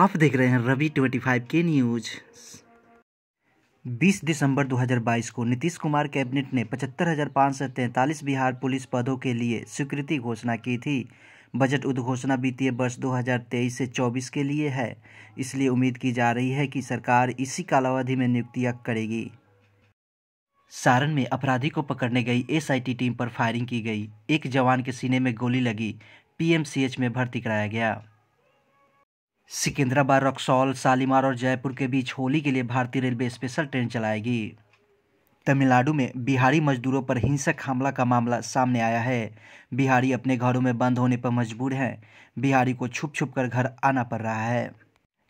आप देख रहे हैं रवि ट्वेंटी फाइव के न्यूज 20 दिसंबर 2022 को नीतीश कुमार कैबिनेट ने पचहत्तर बिहार पुलिस पदों के लिए स्वीकृति घोषणा की थी बजट उद्घोषणा वित्तीय वर्ष 2023 से 24 के लिए है इसलिए उम्मीद की जा रही है कि सरकार इसी कालावधि में नियुक्तियां करेगी सारण में अपराधी को पकड़ने गई एसआईटी टीम पर फायरिंग की गई एक जवान के सीने में गोली लगी पीएमसीएच में भर्ती कराया गया सिकंदराबाद रक्सौल शालीमार और जयपुर के बीच होली के लिए भारतीय रेलवे स्पेशल ट्रेन चलाएगी तमिलनाडु में बिहारी मजदूरों पर हिंसक हमला का मामला सामने आया है बिहारी अपने घरों में बंद होने पर मजबूर हैं बिहारी को छुप छुप कर घर आना पड़ रहा है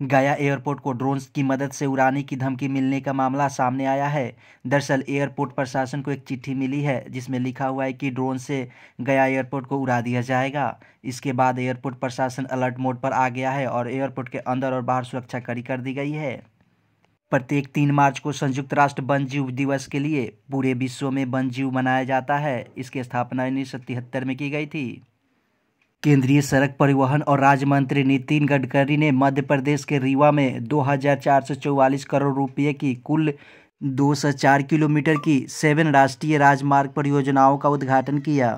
गया एयरपोर्ट को ड्रोन्स की मदद से उड़ाने की धमकी मिलने का मामला सामने आया है दरअसल एयरपोर्ट प्रशासन को एक चिट्ठी मिली है जिसमें लिखा हुआ है कि ड्रोन से गया एयरपोर्ट को उड़ा दिया जाएगा इसके बाद एयरपोर्ट प्रशासन अलर्ट मोड पर आ गया है और एयरपोर्ट के अंदर और बाहर सुरक्षा कड़ी कर दी गई है प्रत्येक तीन मार्च को संयुक्त राष्ट्र वन जीव दिवस के लिए पूरे विश्व में वन जीव मनाया जाता है इसकी स्थापना उन्नीस में की गई थी केंद्रीय सड़क परिवहन और राज्य मंत्री नितिन गडकरी ने मध्य प्रदेश के रीवा में 2444 करोड़ रुपये की कुल 204 किलोमीटर की सेवन राष्ट्रीय राजमार्ग परियोजनाओं का उद्घाटन किया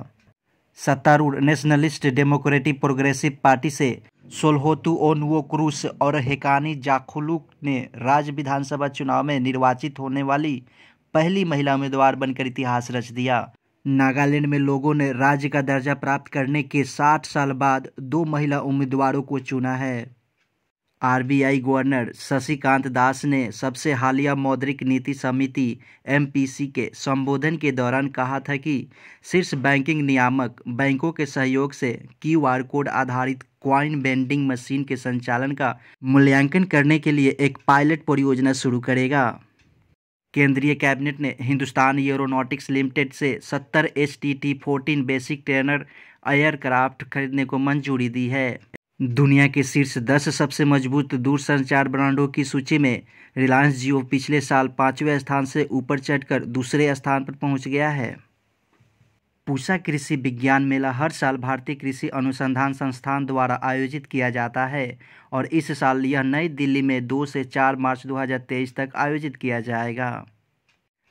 सत्तारूढ़ नेशनलिस्ट डेमोक्रेटिक प्रोग्रेसिव पार्टी से सोलहोतु ओनवो क्रूस और हेकानी जाखुलू ने राज्य विधानसभा चुनाव में निर्वाचित होने वाली पहली महिला उम्मीदवार बनकर इतिहास रच दिया नागालैंड में लोगों ने राज्य का दर्जा प्राप्त करने के साठ साल बाद दो महिला उम्मीदवारों को चुना है आरबीआई गवर्नर शशिकांत दास ने सबसे हालिया मौद्रिक नीति समिति एमपीसी के संबोधन के दौरान कहा था कि शीर्ष बैंकिंग नियामक बैंकों के सहयोग से क्यूआर कोड आधारित क्वाइन बेंडिंग मशीन के संचालन का मूल्यांकन करने के लिए एक पायलट परियोजना शुरू करेगा केंद्रीय कैबिनेट ने हिंदुस्तान एयरोनॉटिक्स लिमिटेड से 70 S T T fourteen basic trainer aircraft खरीदने को मंजूरी दी है दुनिया के शीर्ष दस सबसे मजबूत दूरसंचार ब्रांडों की सूची में रिलायंस जियो पिछले साल पाँचवें स्थान से ऊपर चढ़कर दूसरे स्थान पर पहुंच गया है पूसा कृषि विज्ञान मेला हर साल भारतीय कृषि अनुसंधान संस्थान द्वारा आयोजित किया जाता है और इस साल यह नई दिल्ली में दो से चार मार्च 2023 तक आयोजित किया जाएगा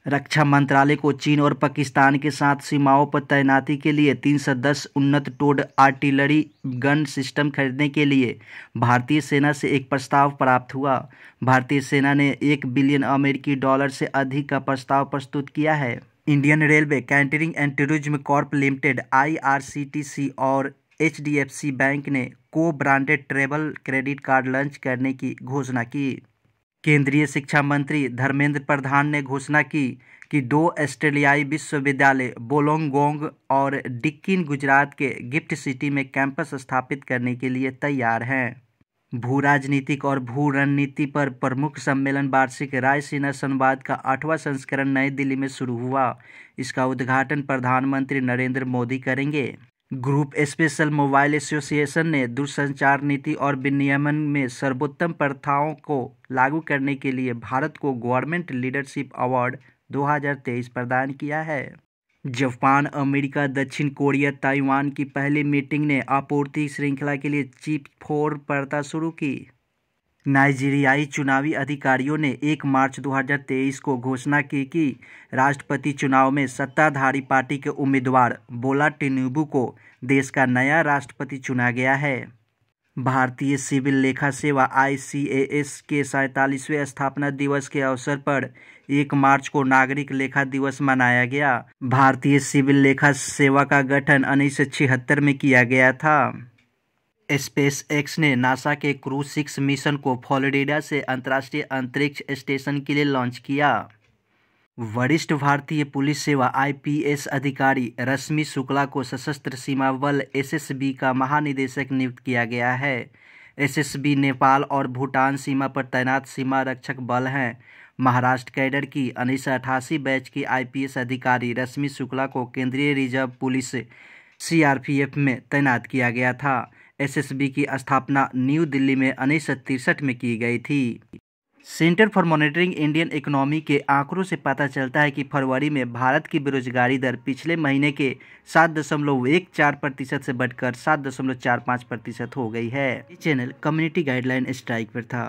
रक्षा मंत्रालय को चीन और पाकिस्तान के साथ सीमाओं पर तैनाती के लिए 310 उन्नत टोड आर्टिलरी गन सिस्टम खरीदने के लिए भारतीय सेना से एक प्रस्ताव प्राप्त हुआ भारतीय सेना ने एक बिलियन अमेरिकी डॉलर से अधिक का प्रस्ताव प्रस्तुत किया है Indian railway catering and tourism corp limited IRCTC और एचडीएफसी बैंक ने को branded travel credit card launch करने की घोषणा की केंद्रीय शिक्षा मंत्री धर्मेंद्र प्रधान ने घोषणा की कि दो ऑस्ट्रेलियाई विश्वविद्यालय बोलोंगोंग और डिक्किन गुजरात के गिफ्ट सिटी में कैंपस स्थापित करने के लिए तैयार हैं भू राजनीतिक और भू रणनीति पर प्रमुख सम्मेलन वार्षिक रायसीना संवाद का आठवां संस्करण नई दिल्ली में शुरू हुआ इसका उद्घाटन प्रधानमंत्री नरेंद्र मोदी करेंगे ग्रुप स्पेशल मोबाइल एसोसिएशन ने दूरसंचार नीति और विनियमन में सर्वोत्तम प्रथाओं को लागू करने के लिए भारत को गवर्नमेंट लीडरशिप अवार्ड 2023 प्रदान किया है जापान अमेरिका दक्षिण कोरिया ताइवान की पहली मीटिंग ने आपूर्ति श्रृंखला के लिए चिप फोर पड़ता शुरू की नाइजीरियाई चुनावी अधिकारियों ने 1 मार्च 2023 को घोषणा की कि राष्ट्रपति चुनाव में सत्ताधारी पार्टी के उम्मीदवार बोला टिनुबू को देश का नया राष्ट्रपति चुना गया है भारतीय सिविल लेखा सेवा आई के सैंतालीसवें स्थापना दिवस के अवसर पर एक मार्च को नागरिक लेखा दिवस मनाया गया भारतीय सिविल लेखा सेवा का गठन उन्नीस सौ छिहत्तर में किया गया था स्पेस एक्स ने नासा के क्रू सिक्स मिशन को फ्लोरिडा से अंतर्राष्ट्रीय अंतरिक्ष स्टेशन के लिए लॉन्च किया वरिष्ठ भारतीय पुलिस सेवा आईपीएस अधिकारी रश्मि शुक्ला को सशस्त्र सीमा बल एसएसबी का महानिदेशक नियुक्त किया गया है एसएसबी नेपाल और भूटान सीमा पर तैनात सीमा रक्षक बल हैं महाराष्ट्र कैडर की उन्नीस अठासी बैच की आईपीएस अधिकारी रश्मि शुक्ला को केंद्रीय रिजर्व पुलिस सीआरपीएफ में तैनात किया गया था एसएसबी की स्थापना न्यू दिल्ली में उन्नीस में की गई थी centre for monitoring Indian economy के आंकड़ों से पता चलता है कि फरवरी में भारत की बेरोजगारी दर पिछले महीने के सात दशमलव एक चार प्रतिशत से बढ़कर सात दशमलव चार पाँच प्रतिशत हो गई है ये चैनल कम्युनिटी गाइडलाइन स्ट्राइक पर था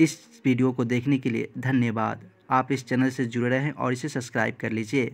इस वीडियो को देखने के लिए धन्यवाद आप इस चैनल से जुड़े रहें और इसे सब्सक्राइब कर लीजिए